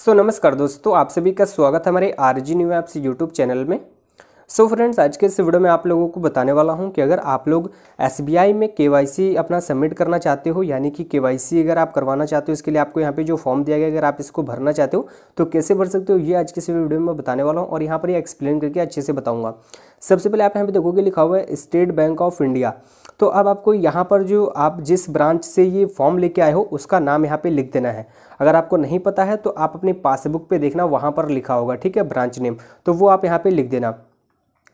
सो so, नमस्कार दोस्तों आप सभी का स्वागत है हमारे R G new apps YouTube channel में सो so फ्रेंड्स आज के इस वीडियो में आप लोगों को बताने वाला हूं कि अगर आप लोग एस में के अपना सबमिट करना चाहते हो यानी कि के अगर आप करवाना चाहते हो इसके लिए आपको यहाँ पे जो फॉर्म दिया गया अगर आप इसको भरना चाहते हो तो कैसे भर सकते हो ये आज के इस वीडियो में बताने वाला हूँ और यहाँ पर एक्सप्लेन करके अच्छे से बताऊँगा सबसे पहले आप यहाँ पे देखोगे लिखा हुआ है स्टेट बैंक ऑफ इंडिया तो अब आपको यहाँ पर जो आप जिस ब्रांच से ये फॉर्म लेके आए हो उसका नाम यहाँ पे लिख देना है अगर आपको नहीं पता है तो आप अपनी पासबुक पे देखना वहाँ पर लिखा होगा ठीक है ब्रांच नेम तो वो आप यहाँ पे लिख देना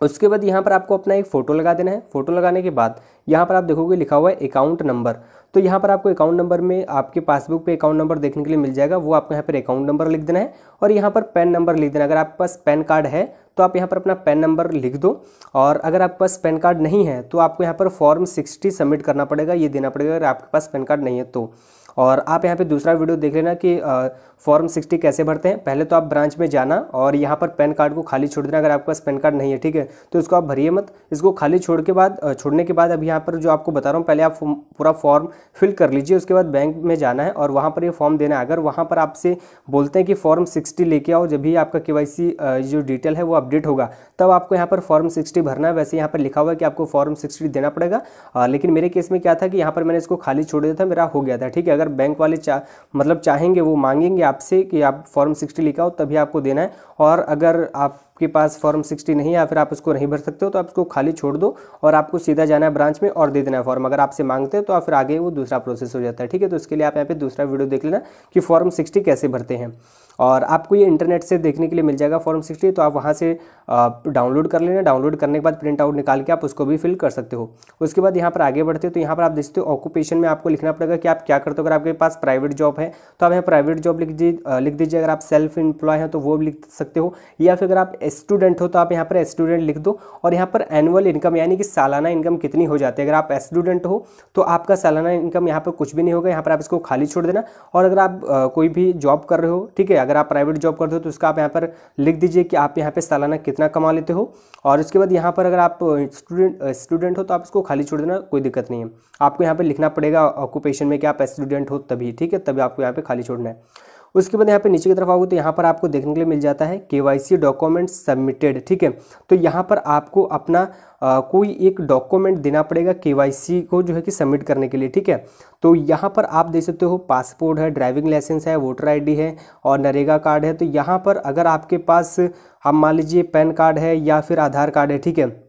उसके बाद यहाँ पर आपको अपना एक फ़ोटो लगा देना है फ़ोटो लगाने के बाद यहाँ पर आप देखोगे लिखा हुआ है अकाउंट नंबर तो यहाँ पर आपको अकाउंट नंबर में आपके पासबुक पे अकाउंट नंबर देखने के लिए मिल जाएगा वो आपको यहाँ पर अकाउंट नंबर लिख देना है और यहाँ पर पैन नंबर लिख देना अगर आपके पास पैन कार्ड है तो आप यहाँ पर अपना पैन नंबर लिख दो और अगर आपके पास पैन कार्ड नहीं है तो आपको यहाँ पर फॉर्म सिक्सटी सबमिट करना पड़ेगा ये देना पड़ेगा अगर आपके पास पैन कार्ड नहीं है तो और आप यहाँ पे दूसरा वीडियो देख लेना कि फॉर्म सिक्सटी कैसे भरते हैं पहले तो आप ब्रांच में जाना और यहाँ पर पैन कार्ड को खाली छोड़ देना अगर आपके पास पैन कार्ड नहीं है ठीक है तो इसको आप भरिए मत इसको खाली छोड़ के बाद छोड़ने के बाद अब यहाँ पर जो आपको बता रहा हूँ पहले आप पूरा फॉर्म फिल कर लीजिए उसके बाद बैंक में जाना है और वहाँ पर ये फॉर्म देना है अगर वहाँ पर आपसे बोलते हैं कि फॉर्म सिक्सटी लेके आओ जब भी आपका के जो डिटेल है वो आप अपडेट होगा तब आपको यहाँ पर फॉर्म सिक्सटी भरना है वैसे यहाँ पर लिखा हुआ है कि आपको फॉर्म सिक्सटी देना पड़ेगा आ, लेकिन मेरे केस में क्या था कि यहाँ पर मैंने इसको खाली छोड़ दिया था मेरा हो गया था ठीक है अगर बैंक वाले चा, मतलब चाहेंगे वो मांगेंगे आपसे कि आप फॉर्म सिक्सटी लिखाओ तभी आपको देना है और अगर आप आपके पास फॉर्म सिक्सटी नहीं है या फिर आप उसको नहीं भर सकते हो तो आप उसको खाली छोड़ दो और आपको सीधा जाना है ब्रांच में और दे देना है फॉर्म अगर आपसे मांगते हैं तो फिर आगे वो दूसरा प्रोसेस हो जाता है ठीक है तो उसके लिए आप यहाँ पे दूसरा वीडियो देख लेना कि फॉर्म सिक्सटी कैसे भरते हैं और आपको ये इंटरनेट से देखने के लिए मिल जाएगा फॉर्म सिक्सटी तो आप वहाँ से डाउनलोड कर लेना डाउनलोड करने के बाद प्रिंट आउट निकाल के आप उसको भी फिल कर सकते हो उसके बाद यहाँ पर आगे बढ़ते हो तो यहाँ पर आप देखते हो ऑक्यूपेशन में आपको लिखना पड़ेगा कि आप क्या करते हो अगर आपके पास प्राइवेट जॉब है तो आप यहाँ प्राइवेट जॉब लिख दीजिए लिख दीजिए अगर आप सेल्फ इंप्लॉय हैं तो वो लिख सकते हो या फिर अगर आप स्टूडेंट हो तो आप यहाँ पर स्टूडेंट लिख दो और यहाँ पर एनुअल इनकम यानी कि सालाना इनकम कितनी हो जाती है अगर आप स्टूडेंट हो तो आपका सालाना इनकम यहाँ पर कुछ भी नहीं होगा यहाँ पर आप इसको खाली छोड़ देना और अगर आप कोई भी जॉब कर रहे हो ठीक है अगर आप प्राइवेट जॉब करते हो तो उसका आप यहाँ पर लिख दीजिए कि आप यहाँ पर सालाना कितना कमा लेते हो और उसके बाद यहाँ पर अगर आप स्टूडेंट स्टूडेंट हो तो आप इसको खाली छोड़ देना कोई दिक्कत नहीं है आपको यहाँ पर लिखना पड़ेगा ऑक्यूपेशन में कि आप स्टूडेंट हो तभी ठीक है तभी आपको यहाँ पर खाली छोड़ना है उसके बाद यहाँ पे नीचे की तरफ आओगे तो यहाँ पर आपको देखने के लिए मिल जाता है के डॉक्यूमेंट सबमिटेड ठीक है तो यहाँ पर आपको अपना आ, कोई एक डॉक्यूमेंट देना पड़ेगा के को जो है कि सबमिट करने के लिए ठीक है तो यहाँ पर आप देख सकते हो पासपोर्ट है ड्राइविंग लाइसेंस है वोटर डी है और नरेगा कार्ड है तो यहाँ पर अगर आपके पास हम मान लीजिए पैन कार्ड है या फिर आधार कार्ड है ठीक है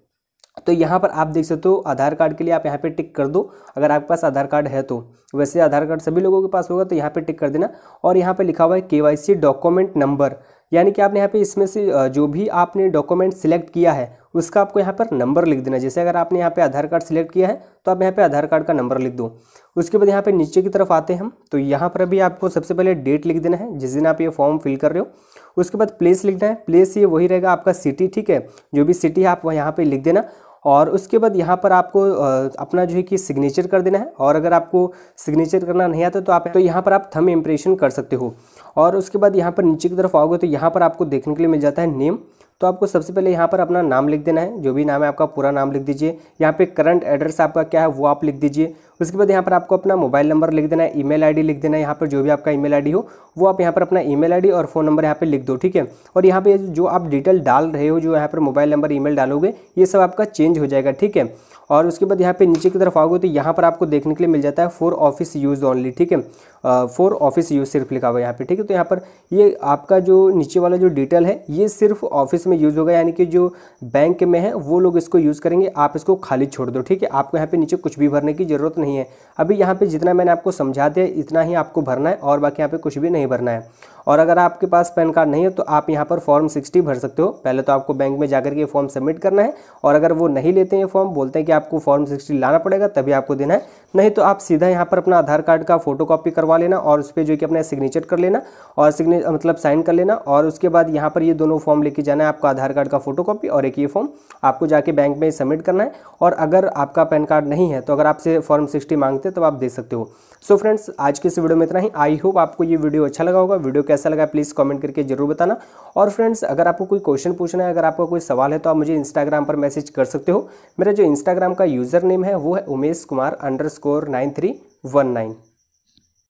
तो यहाँ पर आप देख सकते हो आधार कार्ड के लिए आप यहाँ पे टिक कर दो अगर आपके पास आधार कार्ड है तो वैसे आधार कार्ड सभी लोगों के पास होगा तो यहाँ पे टिक कर देना और यहाँ पे लिखा हुआ है केवाईसी डॉक्यूमेंट नंबर यानी कि आपने यहाँ पे इसमें से जो भी आपने डॉक्यूमेंट सिलेक्ट किया है उसका आपको यहाँ पर नंबर लिख देना जैसे अगर आपने यहाँ पर आधार कार्ड सिलेक्ट किया है तो आप यहाँ पर आधार कार्ड का नंबर लिख दो उसके बाद यहाँ पर नीचे की तरफ आते हैं हम तो यहाँ पर अभी आपको सबसे पहले डेट लिख देना है जिस दिन आप ये फॉर्म फिल कर रहे हो उसके बाद प्लेस लिखना है प्लेस ये वही रहेगा आपका सिटी ठीक है जो भी सिटी है आप यहाँ पर लिख देना और उसके बाद यहाँ पर आपको अपना जो है कि सिग्नेचर कर देना है और अगर आपको सिग्नेचर करना नहीं आता तो आप तो यहाँ पर आप थम इम्प्रेशन कर सकते हो और उसके बाद यहाँ पर नीचे की तरफ आओगे तो यहाँ पर आपको देखने के लिए मिल जाता है नेम तो आपको सबसे पहले यहाँ पर अपना नाम लिख देना है जो भी नाम है आपका पूरा नाम लिख दीजिए यहाँ पे करंट एड्रेस आपका क्या है वो आप लिख दीजिए उसके तो बाद यहाँ पर आपको अपना मोबाइल नंबर लिख देना है ईमेल आईडी लिख देना है यहाँ पर जो भी आपका ईमेल आईडी हो वो आप यहाँ पर अपना ईमेल आईडी और फ़ोन नंबर यहाँ पर लिख दो ठीक है और यहाँ पर जो आप डिटेल डाल रहे हो जो यहाँ पर मोबाइल नंबर ईमेल डालोगे ये सब आपका चेंज हो जाएगा ठीक है और उसके बाद यहाँ पे नीचे की तरफ आओगे तो यहाँ पर आपको देखने के लिए मिल जाता है फोर ऑफिस यूज़ ओनली ठीक है फोर ऑफिस यूज़ सिर्फ लिखा हुआ है यहाँ पे ठीक है तो यहाँ पर ये आपका जो नीचे वाला जो डिटेल है ये सिर्फ ऑफिस में यूज़ होगा यानी कि जो बैंक में है वो लोग इसको यूज़ करेंगे आप इसको खाली छोड़ दो ठीक है आपको यहाँ पे नीचे कुछ भी भरने की ज़रूरत नहीं नहीं है अभी यहाँ पे जितना मैंने आपको समझा दिया इतना ही आपको भरना है और बाकी यहाँ पे कुछ भी नहीं भरना है और अगर आपके पास पैन कार्ड नहीं है तो आप यहाँ पर फॉर्म सिक्सटी भर सकते हो पहले तो आपको बैंक में जाकर के फॉर्म सबमिट करना है और अगर वो नहीं लेते हैं फॉर्म बोलते हैं कि आपको फॉर्म सिक्सटी लाना पड़ेगा तभी आपको देना है नहीं तो आप सीधा यहाँ पर अपना आधार कार्ड का फोटो करवा लेना और उस पर जो कि अपना सिग्नेचर कर लेना और सिग्ने मतलब साइन कर लेना और उसके बाद यहाँ पर ये दोनों फॉर्म लेके जाना है आपका आधार कार्ड का फोटो और एक ये फॉर्म आपको जाके बैंक में सबमिट करना है और अगर आपका पैन कार्ड नहीं है तो अगर आपसे फॉर्म सिक्सटी मांगते तो आप दे सकते हो सो so फ्रेंड्स आज के इस वीडियो में इतना ही आई होप आपको ये वीडियो अच्छा लगा होगा वीडियो कैसा लगा प्लीज़ कमेंट करके जरूर बताना और फ्रेंड्स अगर आपको कोई क्वेश्चन पूछना है अगर आपका कोई सवाल है तो आप मुझे इंस्टाग्राम पर मैसेज कर सकते हो मेरा जो इंस्टाग्राम का यूज़र नेम है वो है Umesh Kumar under one nine